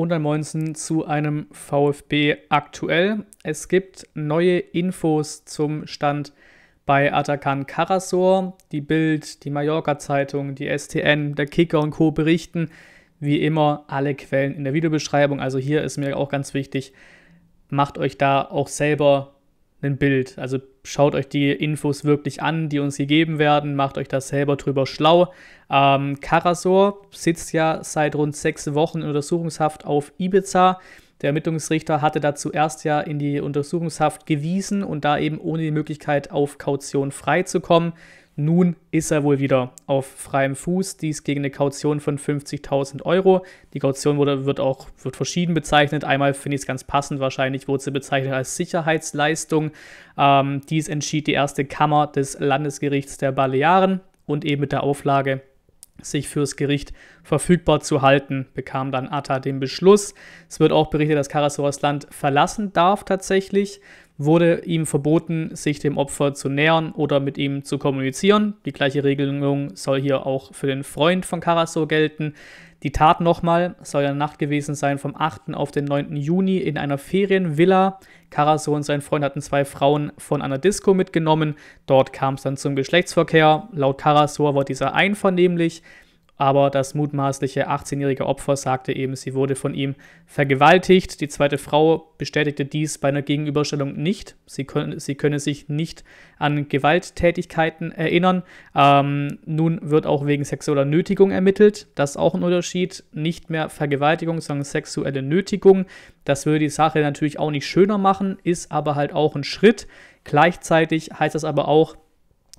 U19 zu einem VfB aktuell. Es gibt neue Infos zum Stand bei Atakan Karasor. Die Bild, die Mallorca-Zeitung, die STN, der Kicker und Co. berichten. Wie immer alle Quellen in der Videobeschreibung. Also hier ist mir auch ganz wichtig, macht euch da auch selber ein Bild. Also schaut euch die Infos wirklich an, die uns gegeben werden, macht euch das selber drüber schlau. Ähm, Karasor sitzt ja seit rund sechs Wochen in Untersuchungshaft auf Ibiza. Der Ermittlungsrichter hatte dazu erst ja in die Untersuchungshaft gewiesen und da eben ohne die Möglichkeit auf Kaution freizukommen. Nun ist er wohl wieder auf freiem Fuß, dies gegen eine Kaution von 50.000 Euro. Die Kaution wurde, wird auch wird verschieden bezeichnet. Einmal finde ich es ganz passend, wahrscheinlich wurde sie bezeichnet als Sicherheitsleistung. Ähm, dies entschied die erste Kammer des Landesgerichts der Balearen und eben mit der Auflage, sich fürs Gericht verfügbar zu halten, bekam dann Atta den Beschluss. Es wird auch berichtet, dass Karasor das Land verlassen darf tatsächlich, wurde ihm verboten, sich dem Opfer zu nähern oder mit ihm zu kommunizieren. Die gleiche Regelung soll hier auch für den Freund von Karasor gelten. Die Tat nochmal soll eine Nacht gewesen sein vom 8. auf den 9. Juni in einer Ferienvilla. Carasso und sein Freund hatten zwei Frauen von einer Disco mitgenommen. Dort kam es dann zum Geschlechtsverkehr. Laut Carasso war dieser einvernehmlich aber das mutmaßliche 18-jährige Opfer sagte eben, sie wurde von ihm vergewaltigt. Die zweite Frau bestätigte dies bei einer Gegenüberstellung nicht. Sie, können, sie könne sich nicht an Gewalttätigkeiten erinnern. Ähm, nun wird auch wegen sexueller Nötigung ermittelt. Das ist auch ein Unterschied. Nicht mehr Vergewaltigung, sondern sexuelle Nötigung. Das würde die Sache natürlich auch nicht schöner machen, ist aber halt auch ein Schritt. Gleichzeitig heißt das aber auch,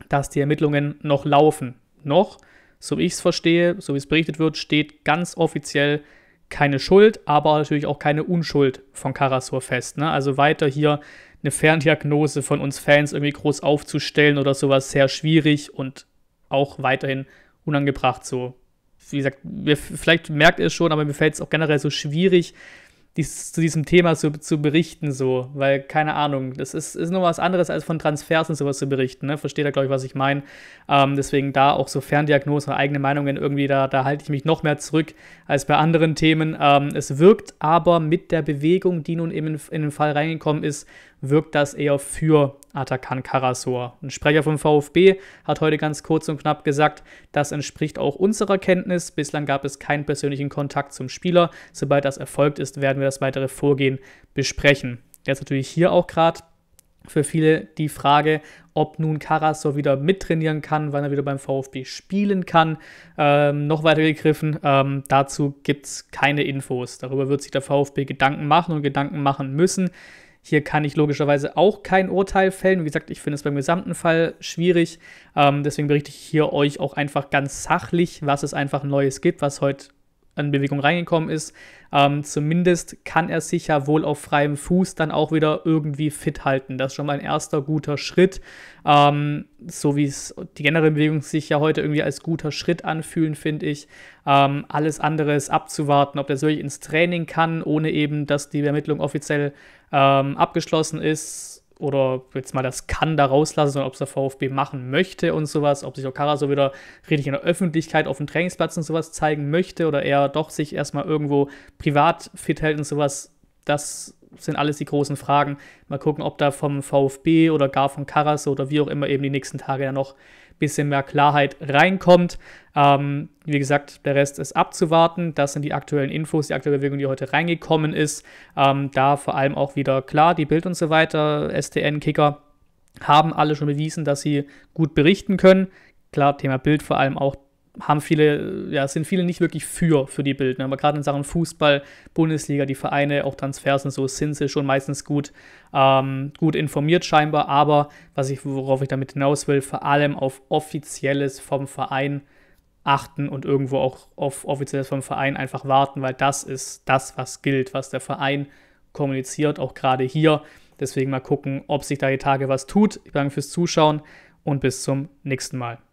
dass die Ermittlungen noch laufen. Noch. So wie ich es verstehe, so wie es berichtet wird, steht ganz offiziell keine Schuld, aber natürlich auch keine Unschuld von Karasor fest. Ne? Also weiter hier eine Ferndiagnose von uns Fans irgendwie groß aufzustellen oder sowas sehr schwierig und auch weiterhin unangebracht so. Wie gesagt, mir, vielleicht merkt ihr es schon, aber mir fällt es auch generell so schwierig, dies, zu diesem Thema zu, zu berichten, so, weil, keine Ahnung, das ist, ist nur was anderes als von Transfers und sowas zu berichten, ne? Versteht ihr, glaube ich, was ich meine. Ähm, deswegen da auch so Ferndiagnosen, eigene Meinungen irgendwie, da, da halte ich mich noch mehr zurück als bei anderen Themen. Ähm, es wirkt aber mit der Bewegung, die nun eben in, in den Fall reingekommen ist, wirkt das eher für Atakan Karasor. Ein Sprecher vom VfB hat heute ganz kurz und knapp gesagt, das entspricht auch unserer Kenntnis. Bislang gab es keinen persönlichen Kontakt zum Spieler. Sobald das erfolgt ist, werden wir das weitere Vorgehen besprechen. Jetzt natürlich hier auch gerade für viele die Frage, ob nun Karasor wieder mittrainieren kann, wann er wieder beim VfB spielen kann. Ähm, noch weiter gegriffen, ähm, dazu gibt es keine Infos. Darüber wird sich der VfB Gedanken machen und Gedanken machen müssen. Hier kann ich logischerweise auch kein Urteil fällen. Wie gesagt, ich finde es beim gesamten Fall schwierig. Ähm, deswegen berichte ich hier euch auch einfach ganz sachlich, was es einfach Neues gibt, was heute an Bewegung reingekommen ist. Ähm, zumindest kann er sich ja wohl auf freiem Fuß dann auch wieder irgendwie fit halten. Das ist schon mal ein erster guter Schritt. Ähm, so wie es die generelle Bewegung sich ja heute irgendwie als guter Schritt anfühlen, finde ich. Ähm, alles andere ist abzuwarten, ob das wirklich ins Training kann, ohne eben, dass die Ermittlung offiziell ähm, abgeschlossen ist oder jetzt mal das kann da rauslassen, sondern ob es der VfB machen möchte und sowas, ob sich Okara so wieder richtig in der Öffentlichkeit auf dem Trainingsplatz und sowas zeigen möchte oder er doch sich erstmal irgendwo privat fit hält und sowas, das sind alles die großen Fragen. Mal gucken, ob da vom VfB oder gar von Karas oder wie auch immer eben die nächsten Tage ja noch bisschen mehr Klarheit reinkommt. Ähm, wie gesagt, der Rest ist abzuwarten. Das sind die aktuellen Infos, die aktuelle Bewegung, die heute reingekommen ist. Ähm, da vor allem auch wieder klar, die Bild und so weiter, STN-Kicker haben alle schon bewiesen, dass sie gut berichten können. Klar, Thema Bild vor allem auch haben viele, ja, sind viele nicht wirklich für, für die Bildner. Aber gerade in Sachen Fußball, Bundesliga, die Vereine, auch Transfers und so, sind sie schon meistens gut, ähm, gut informiert scheinbar. Aber was ich, worauf ich damit hinaus will, vor allem auf Offizielles vom Verein achten und irgendwo auch auf Offizielles vom Verein einfach warten, weil das ist das, was gilt, was der Verein kommuniziert, auch gerade hier. Deswegen mal gucken, ob sich da die Tage was tut. Ich danke fürs Zuschauen und bis zum nächsten Mal.